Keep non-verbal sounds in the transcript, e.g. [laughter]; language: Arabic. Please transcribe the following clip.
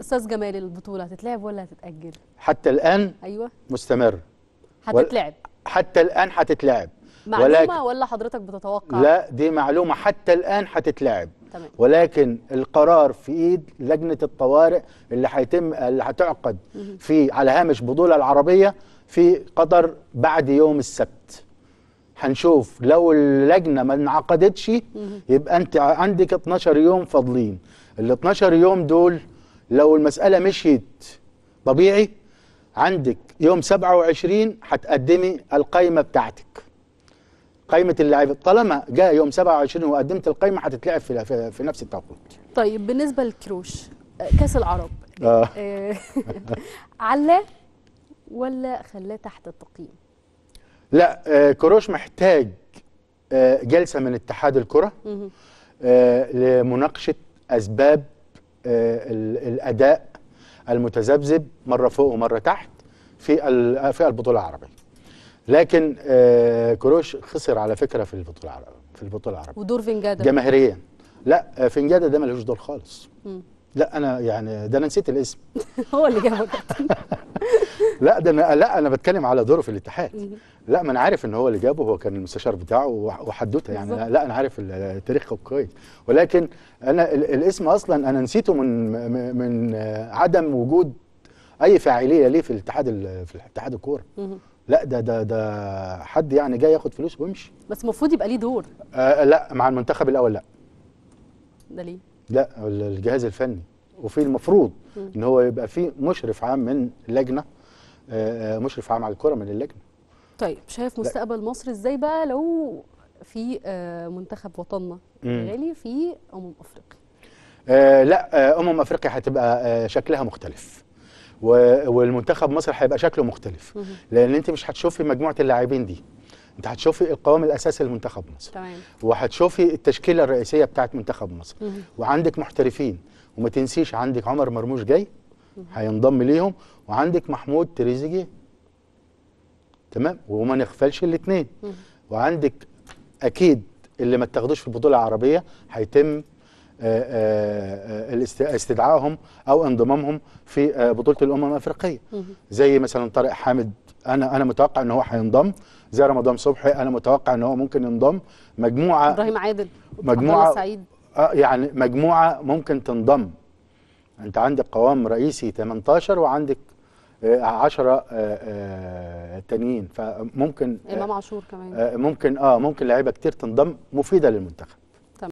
استاذ جمال البطوله هتتلعب ولا هتتاجل حتى الان ايوه مستمر هتتلعب حتى الان هتتلعب معلومه ولكن ولا حضرتك بتتوقع لا دي معلومه حتى الان هتتلعب تمام. ولكن القرار في ايد لجنه الطوارئ اللي هيتم اللي هتعقد في على هامش بطوله العربيه في قطر بعد يوم السبت هنشوف لو اللجنه ما انعقدتش يبقى انت عندك 12 يوم فاضلين ال 12 يوم دول لو المسألة مشيت طبيعي عندك يوم 27 هتقدمي القايمة بتاعتك قايمة اللاعب طالما جاء يوم 27 وقدمت القايمة هتتلعب في, في, نفس التوقيت طيب بالنسبة لكروش كأس العرب آه. علاه [laughs] ولا خلاه تحت التقييم؟ لا آه، كروش محتاج آه، جلسة من اتحاد الكرة آه، لمناقشة أسباب آه، الاداء المتذبذب مره فوق ومره تحت في في البطوله العربيه لكن آه، كروش خسر على فكره في البطوله العربيه في البطوله العربيه ودور فنجاده جماهيريا لا آه، فنجاده ده ملوش دور خالص م. لا انا يعني ده انا نسيت الاسم [laughs] هو اللي جابه [laughs] لا ده انا لا انا بتكلم على دوره في الاتحاد لا ما انا عارف ان هو اللي جابه هو كان المستشار بتاعه وحدوته يعني لا, لا انا عارف التاريخ كويس ولكن انا الاسم اصلا انا نسيته من من عدم وجود اي فاعليه ليه في الاتحاد في الاتحاد الكوره لا ده ده ده حد يعني جاي ياخد فلوس ويمشي بس المفروض يبقى ليه دور آه لا مع المنتخب الاول لا ده ليه لا الجهاز الفني وفي المفروض ان هو يبقى في مشرف عام من لجنه آه، آه، مشرف عام على الكره من اللجنه طيب شايف مستقبل مصر ازاي بقى لو في آه، منتخب وطننا غالي في امم افريقيا لا امم افريقيا هتبقى شكلها مختلف والمنتخب مصر هيبقى شكله مختلف لان انت مش هتشوفي مجموعه اللاعبين دي انت هتشوفي القوام الاساسي لمنتخب مصر تمام وهتشوفي التشكيله الرئيسيه بتاعت منتخب مصر وعندك محترفين وما تنسيش عندك عمر مرموش جاي هينضم ليهم وعندك محمود تريزيجيه تمام وما نغفلش الاثنين وعندك اكيد اللي ما اتاخدوش في البطوله العربيه هيتم آه، آه، آه، استدعائهم او انضمامهم في بطوله الامم الافريقيه زي مثلا طارق حامد انا انا متوقع ان هو هينضم زي رمضان صبحي انا متوقع ان هو ممكن ينضم مجموعه ابراهيم عادل مجموعه سعيد يعني مجموعه ممكن تنضم انت عندك قوام رئيسي 18 وعندك 10 آه، آه، آه، تانيين فممكن امام عاشور كمان ممكن اه ممكن لعيبه كتير تنضم مفيده للمنتخب